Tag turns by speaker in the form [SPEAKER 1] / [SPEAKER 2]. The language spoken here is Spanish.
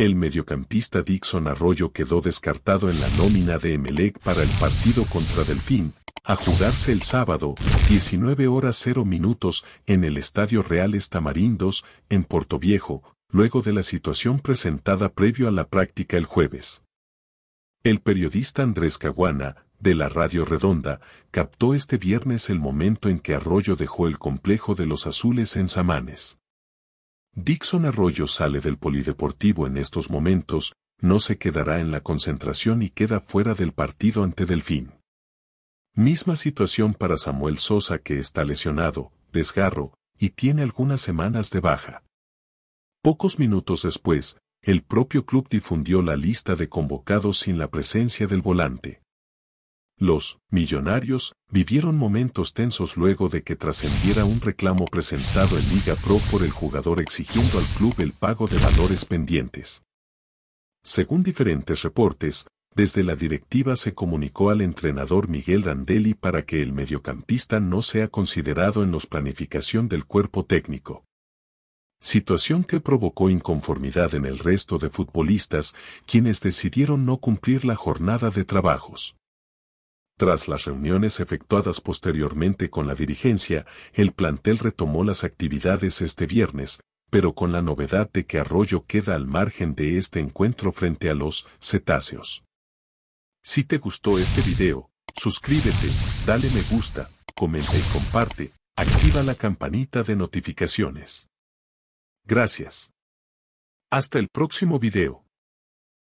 [SPEAKER 1] El mediocampista Dixon Arroyo quedó descartado en la nómina de Emelec para el partido contra Delfín, a jugarse el sábado, 19 horas 0 minutos, en el Estadio Real Tamarindos, en Portoviejo, luego de la situación presentada previo a la práctica el jueves. El periodista Andrés Caguana, de la Radio Redonda, captó este viernes el momento en que Arroyo dejó el complejo de los azules en Samanes. Dixon Arroyo sale del polideportivo en estos momentos, no se quedará en la concentración y queda fuera del partido ante Delfín. Misma situación para Samuel Sosa que está lesionado, desgarro, y tiene algunas semanas de baja. Pocos minutos después, el propio club difundió la lista de convocados sin la presencia del volante. Los millonarios vivieron momentos tensos luego de que trascendiera un reclamo presentado en Liga Pro por el jugador exigiendo al club el pago de valores pendientes. Según diferentes reportes, desde la directiva se comunicó al entrenador Miguel Randelli para que el mediocampista no sea considerado en los planificación del cuerpo técnico. Situación que provocó inconformidad en el resto de futbolistas, quienes decidieron no cumplir la jornada de trabajos. Tras las reuniones efectuadas posteriormente con la dirigencia, el plantel retomó las actividades este viernes, pero con la novedad de que Arroyo queda al margen de este encuentro frente a los cetáceos. Si te gustó este video, suscríbete, dale me gusta, comenta y comparte, activa la campanita de notificaciones. Gracias. Hasta el próximo video.